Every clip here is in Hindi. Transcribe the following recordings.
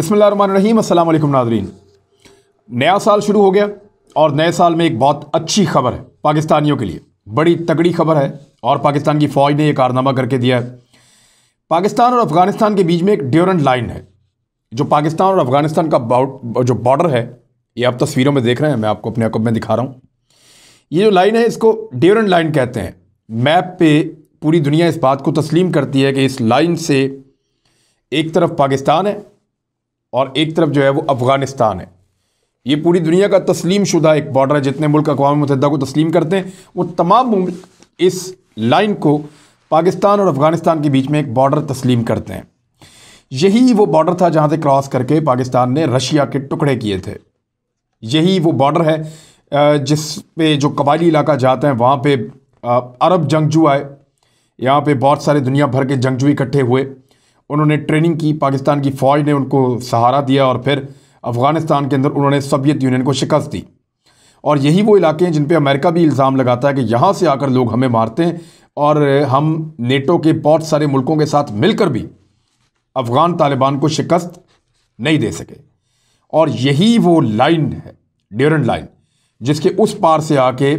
अस्सलाम अल्लाम नाजरीन नया साल शुरू हो गया और नए साल में एक बहुत अच्छी खबर है पाकिस्तानियों के लिए बड़ी तगड़ी खबर है और पाकिस्तान की फ़ौज ने यह कारनामा करके दिया है पाकिस्तान और अफ़गानिस्तान के बीच में एक ड्योरेंट लाइन है जो पाकिस्तान और अफ़गानिस्तान का जो बॉर्डर है ये आप तस्वीरों में देख रहे हैं मैं आपको अपने अकब में दिखा रहा हूँ ये जो लाइन है इसको ड्योरेंट लाइन कहते हैं मैप पर पूरी दुनिया इस बात को तस्लीम करती है कि इस लाइन से एक तरफ पाकिस्तान है और एक तरफ जो है वो अफ़गानिस्तान है ये पूरी दुनिया का तस्लीम शुदा एक बॉर्डर है जितने मुल्क अकवा मतहद को तस्लीम करते हैं वो तमाम मुल्क इस लाइन को पाकिस्तान और अफ़गानिस्तान के बीच में एक बॉर्डर तस्लीम करते हैं यही वो बॉर्डर था जहाँ से क्रॉस करके पाकिस्तान ने रशिया के टुकड़े किए थे यही वो बॉर्डर है जिस पे जो कबायली इलाका जाते हैं वहाँ पे अरब जंगजू आए यहाँ पे बहुत सारे दुनिया भर के जंगजू इकट्ठे हुए उन्होंने ट्रेनिंग की पाकिस्तान की फ़ौज ने उनको सहारा दिया और फिर अफ़गानिस्तान के अंदर उन्होंने सोवियत यूनियन को शिकस्त दी और यही वो इलाके हैं जिन पर अमेरिका भी इल्ज़ाम लगाता है कि यहाँ से आकर लोग हमें मारते हैं और हम नेटो के बहुत सारे मुल्कों के साथ मिलकर भी अफ़गान तालिबान को शिकस्त नहीं दे सके और यही वो लाइन है ड्यूरेंट लाइन जिसके उस पार से आके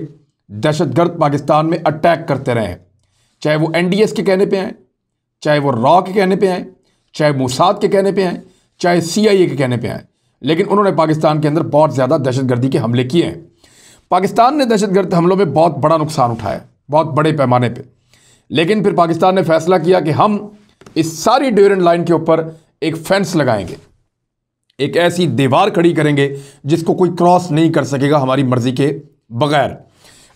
दहशतगर्द पाकिस्तान में अटैक करते रहे चाहे वो एन के कहने पे आए चाहे वो रॉ के कहने पे आए चाहे मोसाद के कहने पे आए चाहे सीआईए के कहने पे आए लेकिन उन्होंने पाकिस्तान के अंदर बहुत ज़्यादा दहशतगर्दी के हमले किए हैं पाकिस्तान ने दहशतगर्द हमलों में बहुत बड़ा नुकसान उठाया बहुत बड़े पैमाने पर लेकिन फिर पाकिस्तान ने फैसला किया कि हम इस सारी ड्यूरेंट लाइन के ऊपर एक फेंस लगाएंगे एक ऐसी दीवार खड़ी करेंगे जिसको कोई क्रॉस नहीं कर सकेगा हमारी मर्ज़ी के बगैर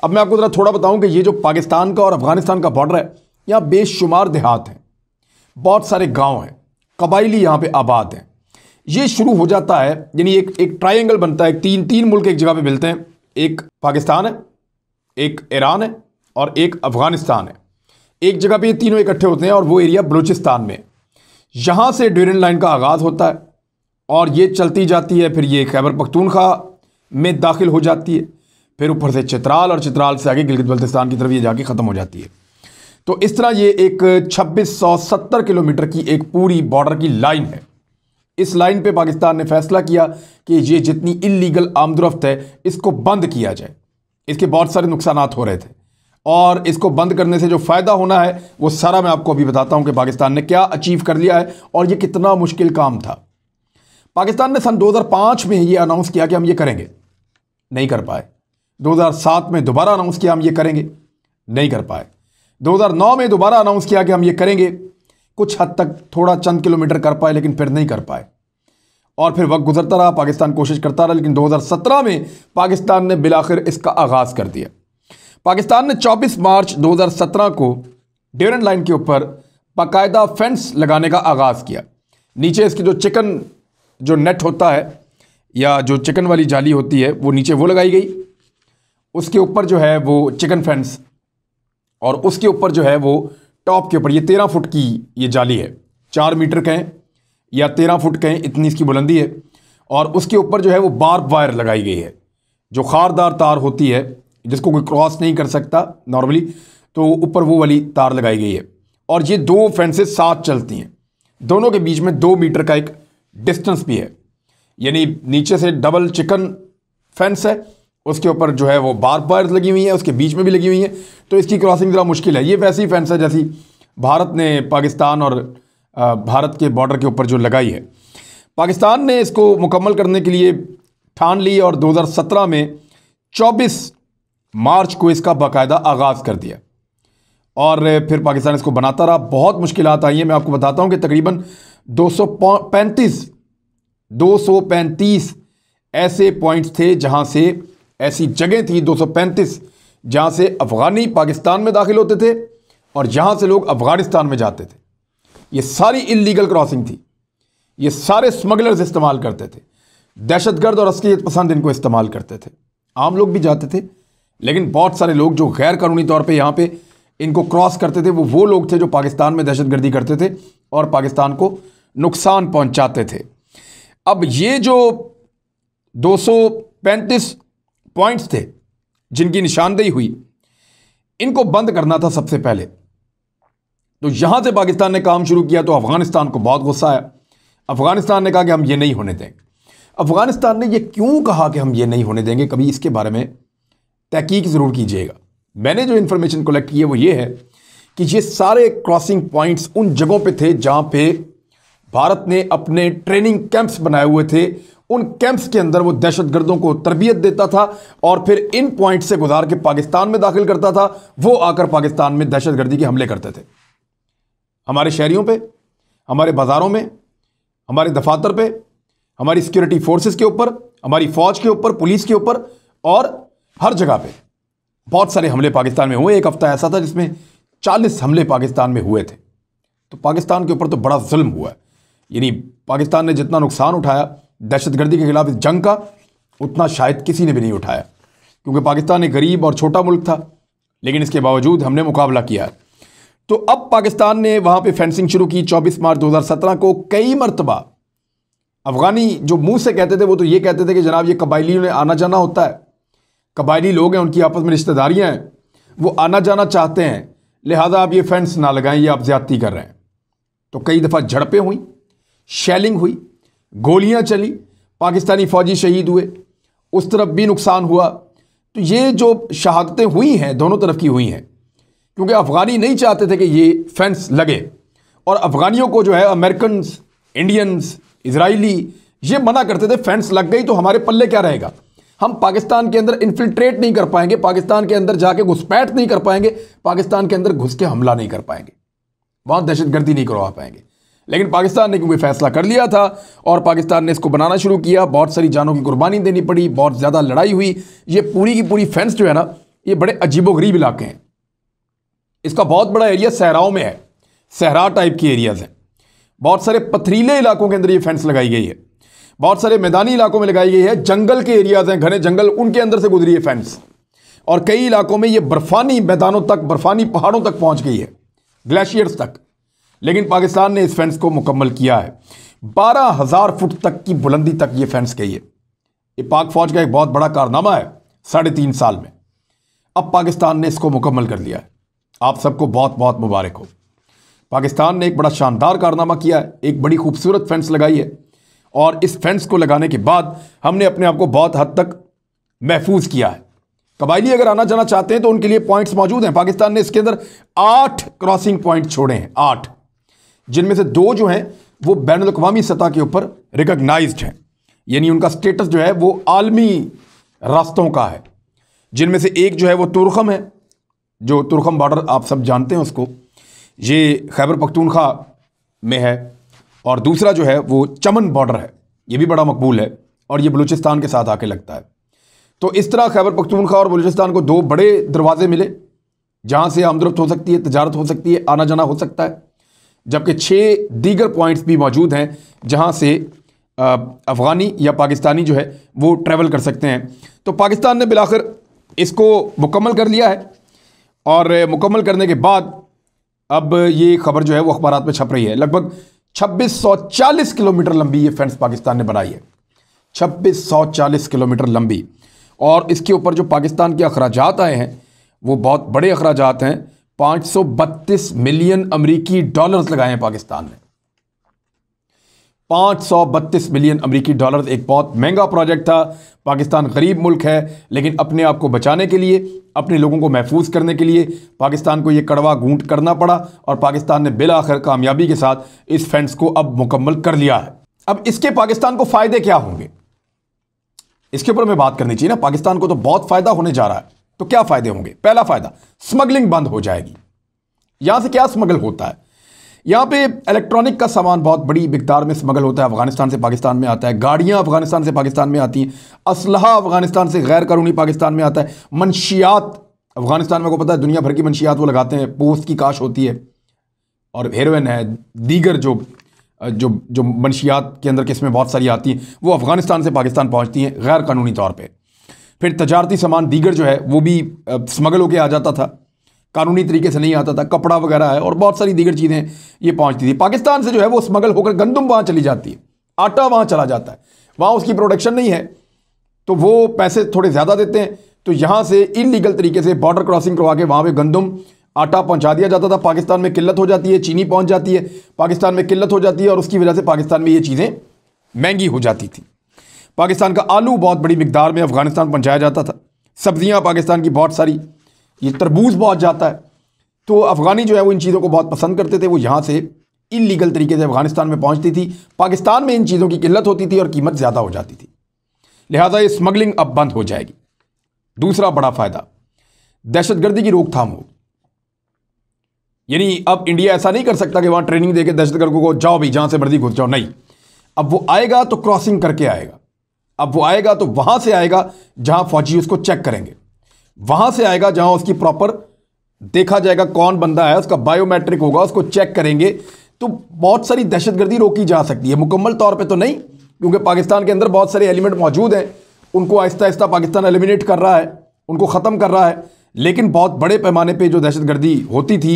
अब मैं आपको ज़रा थोड़ा बताऊं कि ये जो पाकिस्तान का और अफगानिस्तान का बॉर्डर है यहाँ बेशुमार देहात हैं बहुत सारे गांव हैं कबाइली यहाँ पे आबाद हैं ये शुरू हो जाता है यानी एक एक ट्रायंगल बनता है तीन तीन मुल्क एक जगह पे मिलते हैं एक पाकिस्तान है एक ईरान है और एक अफ़गानिस्तान है एक जगह पे ये तीनों इकट्ठे होते हैं और वो एरिया बलूचिस्तान में यहाँ से ड्यूरन लाइन का आगाज़ होता है और ये चलती जाती है फिर ये खैबर पख्तूनखा में दाखिल हो जाती है फिर ऊपर से चित्राल और चित्राल से आगे गिलगित बल्तिस्तान की तरफ ये जाके ख़त्म हो जाती है तो इस तरह ये एक 2670 किलोमीटर की एक पूरी बॉर्डर की लाइन है इस लाइन पे पाकिस्तान ने फैसला किया कि ये जितनी इलीगल आमदरफ्त है इसको बंद किया जाए इसके बहुत सारे नुकसान हो रहे थे और इसको बंद करने से जो फ़ायदा होना है वो सारा मैं आपको अभी बताता हूँ कि पाकिस्तान ने क्या अचीव कर लिया है और ये कितना मुश्किल काम था पाकिस्तान ने सन 2005 में ये अनाउंस किया कि हम ये करेंगे नहीं कर पाए 2007 में दोबारा अनाउंस किया हम ये करेंगे नहीं कर पाए 2009 में दोबारा अनाउंस किया कि हम ये करेंगे कुछ हद तक थोड़ा चंद किलोमीटर कर पाए लेकिन फिर नहीं कर पाए और फिर वक्त गुजरता रहा पाकिस्तान कोशिश करता रहा लेकिन 2017 में पाकिस्तान ने बिलाखिर इसका आगाज़ कर दिया पाकिस्तान ने 24 मार्च 2017 को डेवर लाइन के ऊपर बाकायदा फेंस लगाने का आगाज़ किया नीचे इसकी जो चिकन जो नेट होता है या जो चिकन वाली जाली होती है वो नीचे वो लगाई गई उसके ऊपर जो है वो चिकन फेंस और उसके ऊपर जो है वो टॉप के ऊपर ये तेरह फुट की ये जाली है चार मीटर कहें या तेरह फुट कहें इतनी इसकी बुलंदी है और उसके ऊपर जो है वो बार्ब वायर लगाई गई है जो खारदार तार होती है जिसको कोई क्रॉस नहीं कर सकता नॉर्मली तो ऊपर वो वाली तार लगाई गई है और ये दो फेंसेस साथ चलती हैं दोनों के बीच में दो मीटर का एक डिस्टेंस भी है यानी नीचे से डबल चिकन फेंस है उसके ऊपर जो है वो बार पायर्स लगी हुई हैं उसके बीच में भी लगी हुई हैं तो इसकी क्रॉसिंग ज़रा मुश्किल है ये वैसी ही फेंस है जैसी भारत ने पाकिस्तान और भारत के बॉर्डर के ऊपर जो लगाई है पाकिस्तान ने इसको मुकम्मल करने के लिए ठान ली और 2017 में 24 मार्च को इसका बाकायदा आगाज़ कर दिया और फिर पाकिस्तान इसको बनाता रहा बहुत मुश्किल आई हैं मैं आपको बताता हूँ कि तकरीबन दो सौ पैंतीस दो सौ पैंतीस ऐसे पॉइंट्स थे जहाँ से ऐसी जगह थी 235 जहाँ से अफ़गानी पाकिस्तान में दाखिल होते थे और जहाँ से लोग अफ़गानिस्तान में जाते थे ये सारी इलीगल क्रॉसिंग थी ये सारे स्मगलर्स इस्तेमाल करते थे दहशत गर्द और असलियत पसंद इनको इस्तेमाल करते थे आम लोग भी जाते थे लेकिन बहुत सारे लोग जो गैर कानूनी तौर पर यहाँ पर इनको क्रॉस करते थे वो वो लोग थे जो पाकिस्तान में दहशत गर्दी करते थे और पाकिस्तान को नुकसान पहुँचाते थे अब ये जो 235 पॉइंट्स थे जिनकी निशानदेही हुई इनको बंद करना था सबसे पहले तो यहां से पाकिस्तान ने काम शुरू किया तो अफ़गानिस्तान को बहुत गुस्सा आया अफ़गानिस्तान ने कहा कि हम ये नहीं होने देंगे अफ़गानिस्तान ने यह क्यों कहा कि हम ये नहीं होने देंगे कभी इसके बारे में तहकीक ज़रूर कीजिएगा मैंने जो इंफॉर्मेशन कलेक्ट की है वो ये है कि ये सारे क्रॉसिंग पॉइंट्स उन जगहों पे थे जहां पे भारत ने अपने ट्रेनिंग कैंप्स बनाए हुए थे उन कैंप्स के अंदर वो दहशतगर्दों को तरबियत देता था और फिर इन पॉइंट से गुजार के पाकिस्तान में दाखिल करता था वो आकर पाकिस्तान में दहशतगर्दी के हमले करते थे हमारे शहरीों पे हमारे बाज़ारों में हमारे दफातर पे हमारी सिक्योरिटी फोर्सेस के ऊपर हमारी फ़ौज के ऊपर पुलिस के ऊपर और हर जगह पे बहुत सारे हमले पाकिस्तान में हुए एक हफ़्ता ऐसा था जिसमें चालीस हमले पाकिस्तान में हुए थे तो पाकिस्तान के ऊपर तो बड़ा जुल्म हुआ है यानी पाकिस्तान ने जितना नुकसान उठाया दहशतगर्दी के खिलाफ इस जंग का उतना शायद किसी ने भी नहीं उठाया क्योंकि पाकिस्तान एक गरीब और छोटा मुल्क था लेकिन इसके बावजूद हमने मुकाबला किया तो अब पाकिस्तान ने वहाँ पे फेंसिंग शुरू की 24 मार्च 2017 को कई मरतबा अफ़गानी जो मुंह से कहते थे वो तो ये कहते थे कि जनाब ये कबायली ने आना जाना होता है कबायली लोग हैं उनकी आपस में रिश्तेदारियाँ हैं वो आना जाना चाहते हैं लिहाजा आप ये फेंस ना लगाएं ये आप ज़्यादती कर रहे हैं तो कई दफ़ा झड़पें हुई शेलिंग हुई गोलियां चली पाकिस्तानी फ़ौजी शहीद हुए उस तरफ भी नुकसान हुआ तो ये जो शहादतें हुई हैं दोनों तरफ की हुई हैं क्योंकि अफ़गानी नहीं चाहते थे कि ये फेंस लगे और अफ़गानियों को जो है अमेरिकन इंडियंस इसराइली ये मना करते थे फेंस लग गई तो हमारे पल्ले क्या रहेगा हम पाकिस्तान के अंदर इन्फिल्ट्रेट नहीं कर पाएंगे पाकिस्तान के अंदर जाके घुसपैठ नहीं कर पाएंगे पाकिस्तान के अंदर घुस के हमला नहीं कर पाएंगे वहाँ दहशतगर्दी नहीं करवा पाएंगे लेकिन पाकिस्तान ने क्योंकि फैसला कर लिया था और पाकिस्तान ने इसको बनाना शुरू किया बहुत सारी जानों की कुर्बानी देनी पड़ी बहुत ज़्यादा लड़ाई हुई ये पूरी की पूरी फेंस जो है ना ये बड़े अजीबोगरीब इलाके हैं इसका बहुत बड़ा एरिया सहराओं में है सहरा टाइप की एरियाज़ हैं बहुत सारे पथरीले इलाकों के अंदर ये फेंस लगाई गई है बहुत सारे मैदानी इलाकों में लगाई गई है जंगल के एरियाज़ हैं घने जंगल उनके अंदर से गुजरी है फेंस और कई इलाकों में ये बर्फ़ानी मैदानों तक बर्फ़ानी पहाड़ों तक पहुँच गई है ग्लेशियर्स तक लेकिन पाकिस्तान ने इस फेंस को मुकम्मल किया है बारह हज़ार फुट तक की बुलंदी तक ये फेंस गई है ये पाक फौज का एक बहुत बड़ा कारनामा है साढ़े तीन साल में अब पाकिस्तान ने इसको मुकम्मल कर लिया है आप सबको बहुत बहुत मुबारक हो पाकिस्तान ने एक बड़ा शानदार कारनामा किया है एक बड़ी खूबसूरत फेंस लगाई है और इस फेंस को लगाने के बाद हमने अपने आप को बहुत हद तक महफूज किया है कबायली अगर आना जाना चाहते हैं तो उनके लिए पॉइंट्स मौजूद हैं पाकिस्तान ने इसके अंदर आठ क्रॉसिंग पॉइंट छोड़े हैं आठ जिनमें से दो जो हैं वो बैन अवी सतह के ऊपर रिकगनाइज हैं यानी उनका स्टेटस जो है वो आलमी रास्तों का है जिनमें से एक जो है वो तुरखम है जो तुरखम बॉर्डर आप सब जानते हैं उसको ये खैबर पख्तूनख्वा में है और दूसरा जो है वो चमन बॉर्डर है ये भी बड़ा मकबूल है और ये बलूचिस्तान के साथ आके लगता है तो इस तरह खैबर पख्तूनख्वा और बलूचिस्तान को दो बड़े दरवाजे मिले जहाँ से आमदरफ्त हो सकती है तजारत हो सकती है आना जाना हो सकता है जबकि छः दीगर पॉइंट्स भी मौजूद हैं जहाँ से अफ़गानी या पाकिस्तानी जो है वो ट्रैवल कर सकते हैं तो पाकिस्तान ने बिलाखिर इसको मुकम्मल कर लिया है और मुकम्मल करने के बाद अब ये खबर जो है वो अखबार में छप रही है लगभग 2640 किलोमीटर लंबी ये फेंस पाकिस्तान ने बनाई है 2640 किलोमीटर लंबी और इसके ऊपर जो पाकिस्तान के अखराज आए हैं वो बहुत बड़े अखराज हैं 532 मिलियन अमेरिकी डॉलर्स लगाए हैं पाकिस्तान ने 532 मिलियन अमेरिकी डॉलर्स एक बहुत महंगा प्रोजेक्ट था पाकिस्तान गरीब मुल्क है लेकिन अपने आप को बचाने के लिए अपने लोगों को महफूज करने के लिए पाकिस्तान को यह कड़वा घूंट करना पड़ा और पाकिस्तान ने बिलाखिर कामयाबी के साथ इस फंड्स को अब मुकम्मल कर लिया है अब इसके पाकिस्तान को फ़ायदे क्या होंगे इसके ऊपर हमें बात करनी चाहिए ना पाकिस्तान को तो बहुत फ़ायदा होने जा रहा है तो क्या फायदे होंगे पहला फायदा स्मगलिंग बंद हो जाएगी यहां से क्या स्मगल होता है यहां पे इलेक्ट्रॉनिक का सामान बहुत बड़ी मकदार में स्मगल होता है अफगानिस्तान से पाकिस्तान में आता है गाड़ियां अफगानिस्तान से पाकिस्तान में आती हैं असलहा अफगानिस्तान से गैर कानूनी पाकिस्तान में आता है मनशियात अफगानिस्तान में को पता है दुनिया भर की मनशियात वो लगाते हैं पोस्ट की काश होती है और हेरोइन है दीगर जो जो जो मनशियात के अंदर किस्में बहुत सारी आती हैं वो अफगानिस्तान से पाकिस्तान पहुँचती हैं गैर कानूनी तौर पर फिर तजारती सामान दीगर जो है वो भी स्मगल होकर आ जाता था कानूनी तरीके से नहीं आता था कपड़ा वगैरह है और बहुत सारी दीगर चीज़ें ये पहुँचती थी पाकिस्तान से जो है वो स्मगल होकर गंदम वहाँ चली जाती है आटा वहाँ चला जाता है वहाँ उसकी प्रोडक्शन नहीं है तो वो पैसे थोड़े ज़्यादा देते हैं तो यहाँ से इलीगल तरीके से बॉर्डर क्रॉसिंग करवा के वहाँ पर गंदम आटा पहुँचा दिया जाता था पाकिस्तान में किल्लत हो जाती है चीनी पहुँच जाती है पाकिस्तान में किल्लत हो जाती है और उसकी वजह से पाकिस्तान में ये चीज़ें महंगी हो जाती थी पाकिस्तान का आलू बहुत बड़ी मकदार में अफ़गानिस्तान पहुँचाया जाता था सब्ज़ियाँ पाकिस्तान की बहुत सारी ये तरबूज बहुत जाता है तो अफ़गानी जो है वो इन चीज़ों को बहुत पसंद करते थे वो यहाँ से इलीगल तरीके से अफ़गानिस्तान में पहुँचती थी पाकिस्तान में इन चीज़ों की किल्लत होती थी और कीमत ज़्यादा हो जाती थी लिहाजा ये स्मगलिंग अब बंद हो जाएगी दूसरा बड़ा फ़ायदा दहशतगर्दी की रोकथाम हो यानी अब इंडिया ऐसा नहीं कर सकता कि वहाँ ट्रेनिंग दे के दहशतगर्दों को जाओ भाई जहाँ से मर्जी घुस जाओ नहीं अब वो आएगा तो क्रॉसिंग करके आएगा अब वो आएगा तो वहां से आएगा जहां फौजी उसको चेक करेंगे वहां से आएगा जहां उसकी प्रॉपर देखा जाएगा कौन बंदा है उसका बायोमेट्रिक होगा उसको चेक करेंगे तो बहुत सारी दहशतगर्दी रोकी जा सकती है मुकम्मल तौर पर तो नहीं क्योंकि पाकिस्तान के अंदर बहुत सारे एलिमेंट मौजूद हैं उनको आहिस्ता आहिस्ता पाकिस्तान एलिमिनेट कर रहा है उनको ख़त्म कर रहा है लेकिन बहुत बड़े पैमाने पर जो दहशतगर्दी होती थी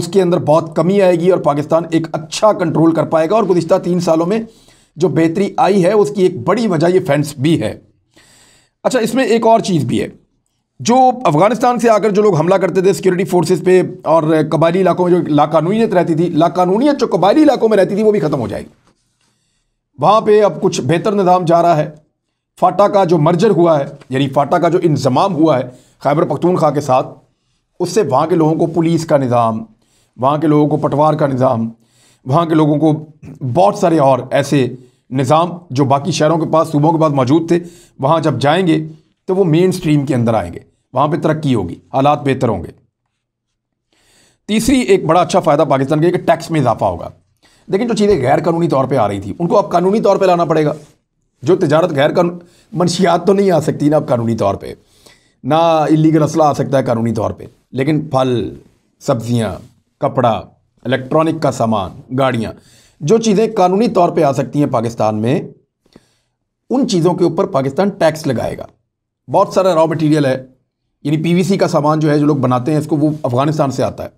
उसके अंदर बहुत कमी आएगी और पाकिस्तान एक अच्छा कंट्रोल कर पाएगा और गुज्तर तीन सालों में जो बेहतरी आई है उसकी एक बड़ी वजह ये फैंस भी है अच्छा इसमें एक और चीज़ भी है जो अफ़गानिस्तान से आकर जो लोग हमला करते थे सिक्योरिटी फोर्सेज पे और कबायली इलाकों में जो लाकानूनीत रहती थी लाकानूनीत जो कबायली इलाकों में रहती थी वो भी ख़त्म हो जाएगी वहाँ पे अब कुछ बेहतर निज़ाम जा रहा है फाटा का जो मर्जर हुआ है यानी फाटा का जो इंजमाम हुआ है खैबर पख्तूनखा के साथ उससे वहाँ के लोगों को पुलिस का निज़ाम वहाँ के लोगों को पटवार का निज़ाम वहाँ के लोगों को बहुत सारे और ऐसे निज़ाम जो बाकी शहरों के पास सूबों के पास मौजूद थे वहाँ जब जाएंगे तो वो मेन स्ट्रीम के अंदर आएंगे वहाँ पर तरक्की होगी हालात बेहतर होंगे तीसरी एक बड़ा अच्छा फ़ायदा पाकिस्तान के कि टैक्स में इजाफा होगा लेकिन जो चीज़ें गैर कानूनी तौर पर आ रही थी उनको अब कानूनी तौर पर लाना पड़ेगा जो तजारत गैर कानून मनशियात तो नहीं आ सकती ना अब कानूनी तौर पर ना इलीगल असला आ सकता है कानूनी तौर पर लेकिन फल सब्जियाँ कपड़ा इलेक्ट्रॉनिक का सामान गाड़ियाँ जो चीज़ें कानूनी तौर पे आ सकती हैं पाकिस्तान में उन चीज़ों के ऊपर पाकिस्तान टैक्स लगाएगा बहुत सारा रॉ मटेरियल है यानी पीवीसी का सामान जो है जो लोग बनाते हैं इसको वो अफ़गानिस्तान से आता है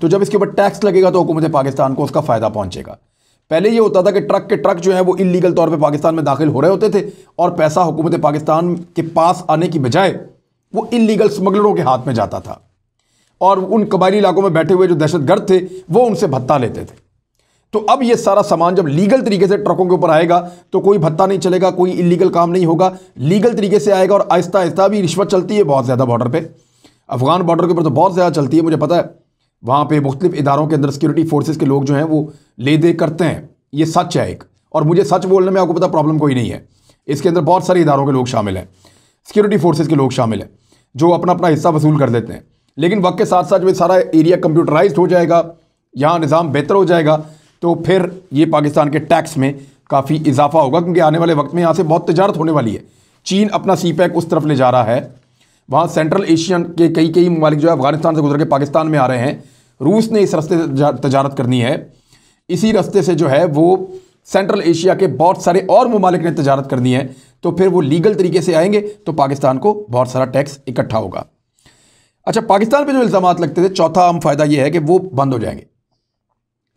तो जब इसके ऊपर टैक्स लगेगा तो हुकूमत पाकिस्तान को उसका फ़ायदा पहुँचेगा पहले ये होता था कि ट्रक के ट्रक जो है वो इलीगल तौर पर पाकिस्तान में दाखिल हो रहे होते थे और पैसा हुकूमत पाकिस्तान के पास आने की बजाय वो इलीगल स्मगलरों के हाथ में जाता था और उन कबायली इलाकों में बैठे हुए जो दहशतगर्द थे वो उनसे भत्ता लेते थे तो अब ये सारा सामान जब लीगल तरीके से ट्रकों के ऊपर आएगा तो कोई भत्ता नहीं चलेगा कोई इलीगल काम नहीं होगा लीगल तरीके से आएगा और आहिस्ता आहिस्ता भी रिश्वत चलती है बहुत ज़्यादा बॉर्डर पर अफगान बॉर्डर के ऊपर तो बहुत ज़्यादा चलती है मुझे पता है वहाँ पर मुख्तलिफ इदारों के अंदर सिक्योरिटी फोर्सेज के लोग जो हैं वो ले दे करते हैं ये सच है एक और मुझे सच बोलने में आपको पता प्रॉब्लम कोई नहीं है इसके अंदर बहुत सारे इदारों के लोग शामिल हैं सिक्योरिटी फोर्सेज के लोग शामिल हैं जो अपना अपना हिस्सा वसूल कर देते हैं लेकिन वक्त के साथ साथ जो सारा एरिया कंप्यूटराइज हो जाएगा यहाँ निज़ाम बेहतर हो जाएगा तो फिर ये पाकिस्तान के टैक्स में काफ़ी इजाफा होगा क्योंकि आने वाले वक्त में यहाँ से बहुत तजारत होने वाली है चीन अपना सी पैक e उस तरफ ले जा रहा है वहाँ सेंट्रल एशियन के कई कई ममालिक जो है अफगानिस्तान से गुजर के पाकिस्तान में आ रहे हैं रूस ने इस रस्ते तजारत करनी है इसी रास्ते से जो है वो सेंट्रल एशिया के बहुत सारे और ममालिक ने तजारत करनी है तो फिर वो लीगल तरीके से आएंगे तो पाकिस्तान को बहुत सारा टैक्स इकट्ठा होगा अच्छा पाकिस्तान पे जो इल्ज़ाम लगते थे चौथा अहम फ़ायदा ये है कि वो बंद हो जाएंगे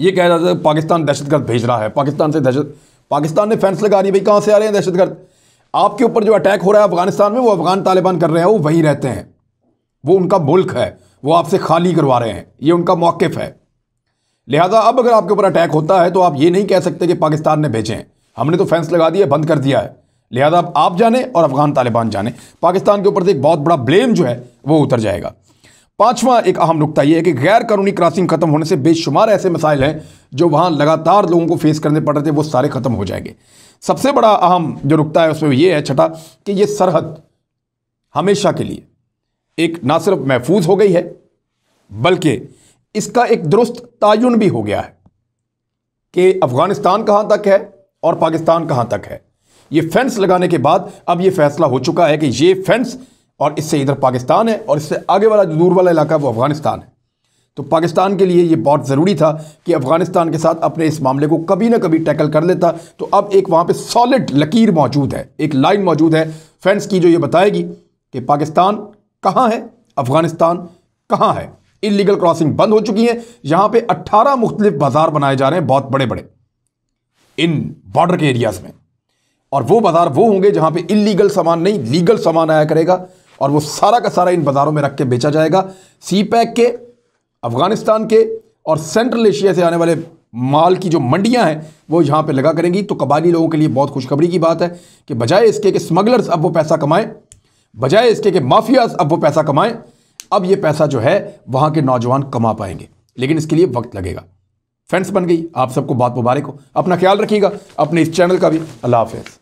ये कह रहा था पाकिस्तान दहशतगर्द भेज रहा है पाकिस्तान से दहशत पाकिस्तान ने फैंस लगा रही भाई कहाँ से आ रहे हैं दहशतगर्द आपके ऊपर जो अटैक हो रहा है अफगानिस्तान में वो अफगान तालिबान कर रहे हैं वो वहीं रहते हैं वो उनका मुल्क है वो आपसे खाली करवा रहे हैं ये उनका मौक़ है लिहाजा अब अगर आपके ऊपर अटैक होता है तो आप ये नहीं कह सकते कि पाकिस्तान ने भेजे हैं हमने तो फैंस लगा दिया बंद कर दिया है लिहाजा आप, आप जाने और अफगान तालिबान जाने पाकिस्तान के ऊपर से एक बहुत बड़ा ब्लेम जो है वो उतर जाएगा पांचवा एक अहम नुकता यह है कि गैर कानूनी क्रॉसिंग खत्म होने से बेशुमार ऐसे मसाइल हैं जो वहां लगातार लोगों को फेस करने पड़ रहे थे वो सारे खत्म हो जाएंगे सबसे बड़ा अहम जो नुकता है उसमें यह है छठा कि यह सरहद हमेशा के लिए एक ना सिर्फ महफूज हो गई है बल्कि इसका एक दुरुस्त तयन भी हो गया है कि अफ़गानिस्तान कहाँ तक है और पाकिस्तान कहां तक है यह फेंस लगाने के बाद अब यह फैसला हो चुका है कि यह फेंस और इससे इधर पाकिस्तान है और इससे आगे वाला जो दूर वाला इलाका है वो अफ़गानिस्तान है तो पाकिस्तान के लिए ये बहुत ज़रूरी था कि अफ़गानिस्तान के साथ अपने इस मामले को कभी ना कभी टैकल कर लेता तो अब एक वहाँ पे सॉलिड लकीर मौजूद है एक लाइन मौजूद है फेंस की जो ये बताएगी कि पाकिस्तान कहाँ है अफ़गानिस्तान कहाँ है इलीगल क्रॉसिंग बंद हो चुकी है यहाँ पे 18 मुख्तलिफ बाजार बनाए जा रहे हैं बहुत बड़े बड़े इन बॉर्डर के एरियाज़ में और वो बाजार वो होंगे जहाँ पे इलीगल सामान नहीं लीगल सामान आया करेगा और वो सारा का सारा इन बाज़ारों में रख के बेचा जाएगा सी पैक के अफ़गानिस्तान के और सेंट्रल एशिया से आने वाले माल की जो मंडियां हैं वो यहाँ पे लगा करेंगी तो कबाली लोगों के लिए बहुत खुशखबरी की बात है कि बजाय इसके कि स्मगलर्स अब वो पैसा कमाएं बजाय इसके कि माफियाज अब वो पैसा कमाएं अब ये पैसा जो है वहाँ के नौजवान कमा पाएंगे लेकिन इसके लिए वक्त लगेगा फ्रेंड्स बन गई आप सबको बात मुबारक हो अपना ख्याल रखिएगा अपने इस चैनल का भी अल्लाह हाफ